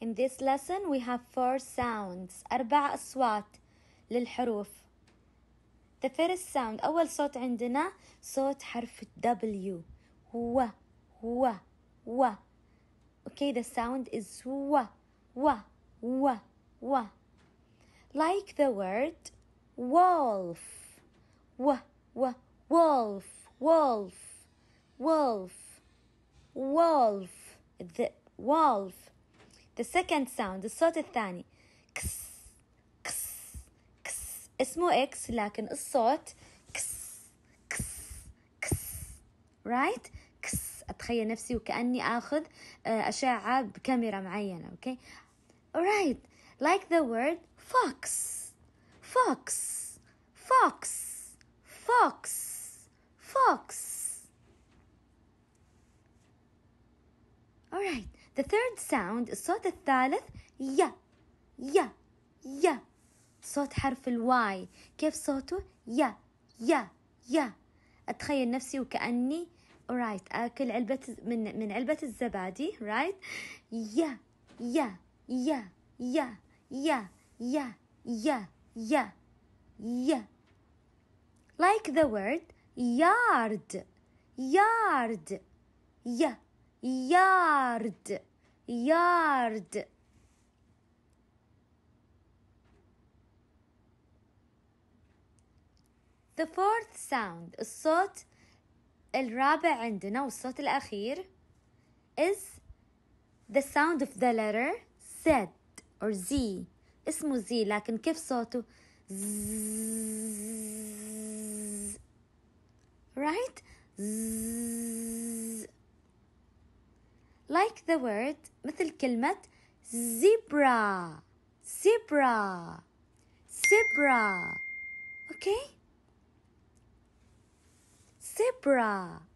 In this lesson we have four sounds أربع أصوات للحروف The first sound أول صوت عندنا صوت حرف W هو هو هو Okay the sound is هو هو هو هو Like the word wolf و و wolf wolf wolf wolf the wolf The second sound الصوت الثاني كس كس كس اسمه إكس لكن الصوت كس كس كس right كس أتخيل نفسي وكأني آخذ آه، أشعة بكاميرا معينة أوكي alright like the word fox fox fox fox fox The third sound الصوت الثالث يا يا يا صوت حرف الواي كيف صوته يا يا يا أتخيل نفسي وكأني رايت right. أكل آه، علبة من من علبة الزبادي رايت right. يا يا يا يا يا يا يا يا يا like the word yard yard يا يارد yard The fourth sound الصوت الرابع عندنا والصوت الأخير is the sound of the letter Z or Z اسمه زي لكن كيف صوته zzz, right Z like the word مثل كلمة zebra zebra zebra okay zebra